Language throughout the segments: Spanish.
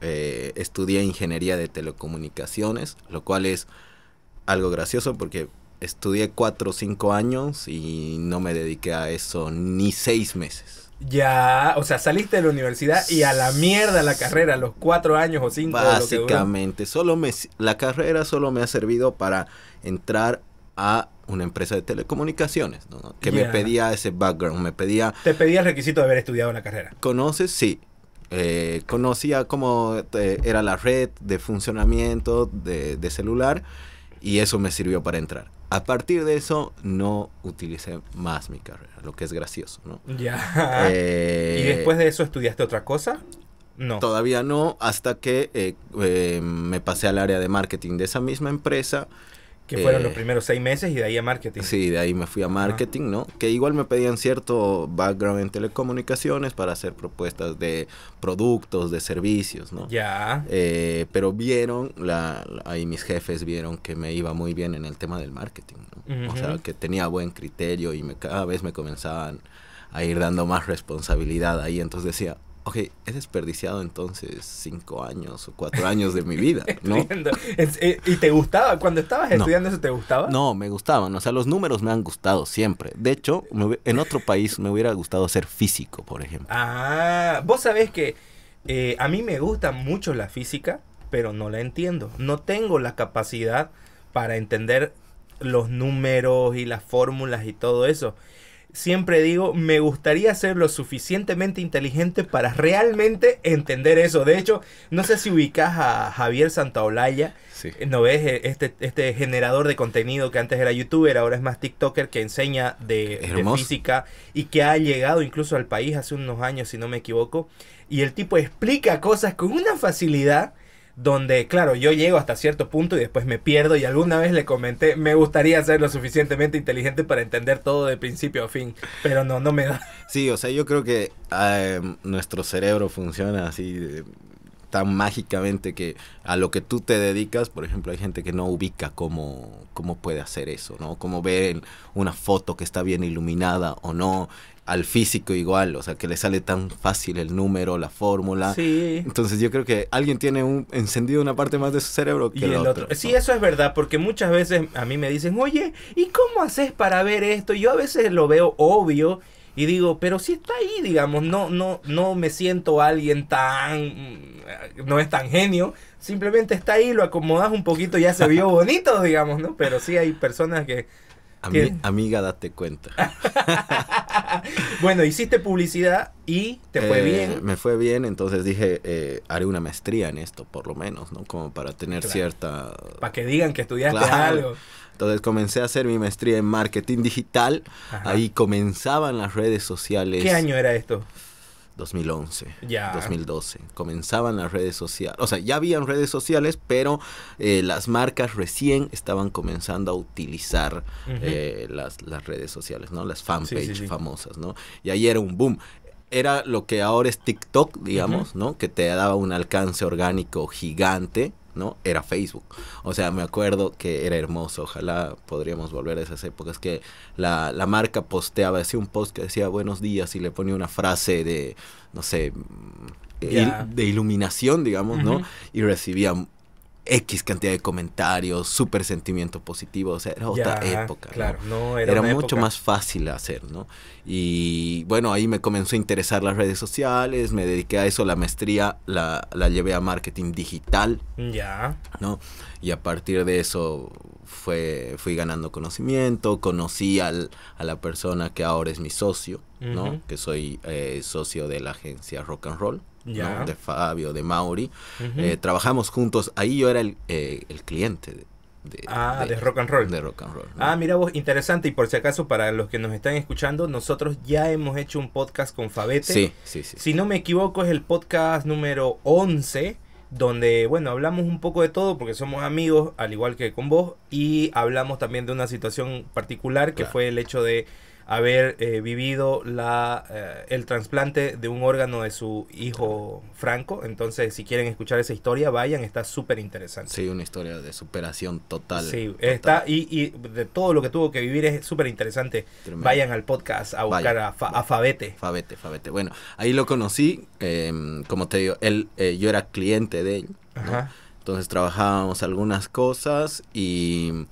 eh, estudié ingeniería de telecomunicaciones, lo cual es algo gracioso porque estudié cuatro o cinco años y no me dediqué a eso ni seis meses. Ya, o sea, saliste de la universidad y a la mierda la carrera, los cuatro años o cinco. Básicamente, solo la carrera solo me ha servido para entrar a una empresa de telecomunicaciones, que me pedía ese background, me pedía... Te pedía el requisito de haber estudiado la carrera. ¿Conoces? Sí. Eh, conocía cómo eh, era la red de funcionamiento de, celular y eso me sirvió para entrar. A partir de eso no utilicé más mi carrera, lo que es gracioso, ¿no? Ya. Eh, ¿Y después de eso estudiaste otra cosa? No. Todavía no, hasta que me pasé al área de marketing de esa misma empresa. Que fueron los eh, primeros seis meses y de ahí a marketing. Sí, de ahí me fui a marketing, ¿no? Que igual me pedían cierto background en telecomunicaciones para hacer propuestas de productos, de servicios, ¿no? Ya. Eh, pero vieron, la, ahí mis jefes vieron que me iba muy bien en el tema del marketing, ¿no? O sea, que tenía buen criterio y me, cada vez me comenzaban a ir dando más responsabilidad ahí. Entonces decía, ok, he desperdiciado entonces cinco años o cuatro años de mi vida, ¿no? Eh, ¿Y te gustaba? Cuando estabas estudiando eso, ¿te gustaba? No, me gustaban. O sea, los números me han gustado siempre. De hecho, en otro país me hubiera gustado ser físico, por ejemplo. Ah, vos sabés que eh, a mí me gusta mucho la física, pero no la entiendo. No tengo la capacidad para entender los números y las fórmulas y todo eso siempre digo, me gustaría ser lo suficientemente inteligente para realmente entender eso. De hecho, no sé si ubicas a Javier Santaolalla, eh, ¿no ves? E-, este, este, generador de contenido que antes era youtuber, ahora es más tiktoker, que enseña de, de física y que ha llegado incluso al país hace unos años, si no me equivoco. Y el tipo explica cosas con una facilidad donde, claro, yo llego hasta cierto punto y después me pierdo y alguna vez le comenté, me gustaría ser lo suficientemente inteligente para entender todo de principio a fin, pero no, no me da. Sí, o sea, yo creo que eh, nuestro cerebro funciona así, eh, tan mágicamente que a lo que tú te dedicas, por ejemplo, hay gente que no ubica cómo, cómo puede hacer eso, ¿no? Cómo ver una foto que está bien iluminada o no, al físico igual, o sea, que le sale tan fácil el número, la fórmula. Sí. Entonces yo creo que alguien tiene un, encendido una parte más de su cerebro que y el otro. Sí, eso es verdad, porque muchas veces a mí me dicen, oye, ¿y cómo haces para ver esto? Yo a veces lo veo obvio y digo, pero si está ahí, digamos, no, no, no me siento alguien tan, no es tan genio, simplemente está ahí, lo acomodas un poquito, ya se vio bonito, digamos, ¿no? Pero sí hay personas que... amiga, date cuenta. bueno, hiciste publicidad y te fue eh, bien. Me fue bien, entonces dije, eh, haré una maestría en esto, por lo menos, ¿no? Como para tener cierta... Para que digan que estudiaste algo. Entonces comencé a hacer mi maestría en marketing digital. Ahí comenzaban las redes sociales. ¿Qué año era esto? 2011, ya. 2012. Comenzaban las redes sociales. O sea, ya habían redes sociales, pero eh, las marcas recién estaban comenzando a utilizar eh, las, redes sociales, ¿no? Las fanpage famosas, ¿no? Y ahí era un boom. Era lo que ahora es TikTok, digamos, ¿no? Que te daba un alcance orgánico gigante ¿no? Era Facebook. O sea, me acuerdo que era hermoso. Ojalá podríamos volver a esas épocas que la, marca posteaba, hacía un post que decía buenos días y le ponía una frase de, no sé, mm, de iluminación, digamos, ¿no? Y recibía X cantidad de comentarios, súper sentimiento positivo, o sea, era otra época. Claro, ¿no? era, mucho más fácil hacer, ¿no? Y bueno, ahí me comenzó a interesar las redes sociales, me dediqué a eso, la maestría la, la llevé a marketing digital. Ya. ¿No? Y a partir de eso fue, fui ganando conocimiento, conocí al, a la persona que ahora es mi socio, ¿no? Que soy eh, socio de la agencia Rock and Roll de Fabio, de Mauri. Eh, trabajamos juntos. Ahí yo era el, eh, el cliente ah, de, de, rock and roll. De rock and roll. Ah, mira vos, interesante. Y por si acaso, para los que nos están escuchando, nosotros ya hemos hecho un podcast con Fabete. Sí, sí, sí. Si no me equivoco, es el podcast número 11, donde, bueno, hablamos un poco de todo, porque somos amigos, al igual que con vos, y hablamos también de una situación particular, que fue el hecho de haber eh, vivido la, eh, el trasplante de un órgano de su hijo Franco. Entonces, si quieren escuchar esa historia, vayan, está súper interesante. Sí, una historia de superación total. Sí, está, y, y, de todo lo que tuvo que vivir es súper interesante. Vayan al podcast a buscar a, Fabete. Fabete, Fabete. Bueno, ahí lo conocí, em, como te digo, él, eh, yo era cliente de él. Entonces trabajábamos algunas cosas y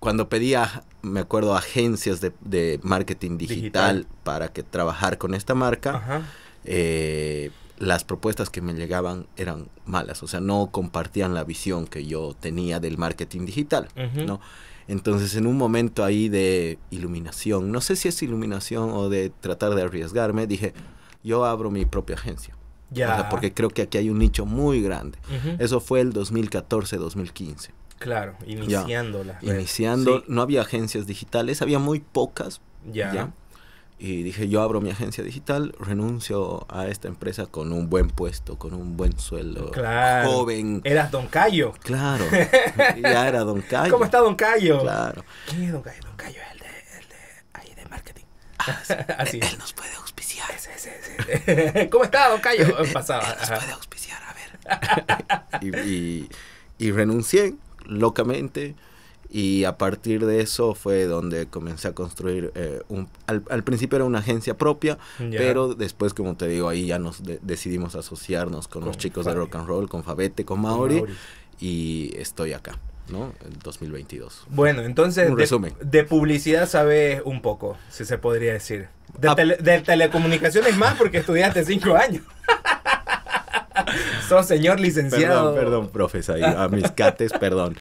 cuando pedía me acuerdo, agencias de, marketing digital, para que trabajar con esta marca. Eh, las propuestas que me llegaban eran malas, o sea, no compartían la visión que yo tenía del marketing digital, ¿no? Entonces, en un momento ahí de iluminación, no sé si es iluminación o de tratar de arriesgarme, dije, yo abro mi propia agencia. Ya. porque creo que aquí hay un nicho muy grande. Eso fue el 2014-2015. Claro, iniciándola. iniciando, no había agencias digitales, había muy pocas. Ya. Y dije, yo abro mi agencia digital, renuncio a esta empresa con un buen puesto, con un buen sueldo. Claro. Joven. Eras Don Cayo. Claro. ya era Don Cayo. ¿Cómo está Don Cayo? Claro. ¿Quién es Don Cayo? Don Cayo es el de, el de ahí de marketing. Ah, Así él, nos puede auspiciar. ¿Cómo está Don Cayo? Pasaba. nos puede auspiciar, a ver. y renuncié locamente y a partir de eso fue donde comencé a construir eh, un, al, principio era una agencia propia pero después como te digo ahí ya nos decidimos asociarnos con, los chicos de rock and roll con Fabete con Maori, y estoy acá ¿no? en 2022. Bueno, entonces un resumen. De, publicidad sabe un poco, si se podría decir. De, ah. telecomunicaciones más porque estudiaste cinco años. Sos señor licenciado. Perdón, perdón, profes, a mis cates, perdón.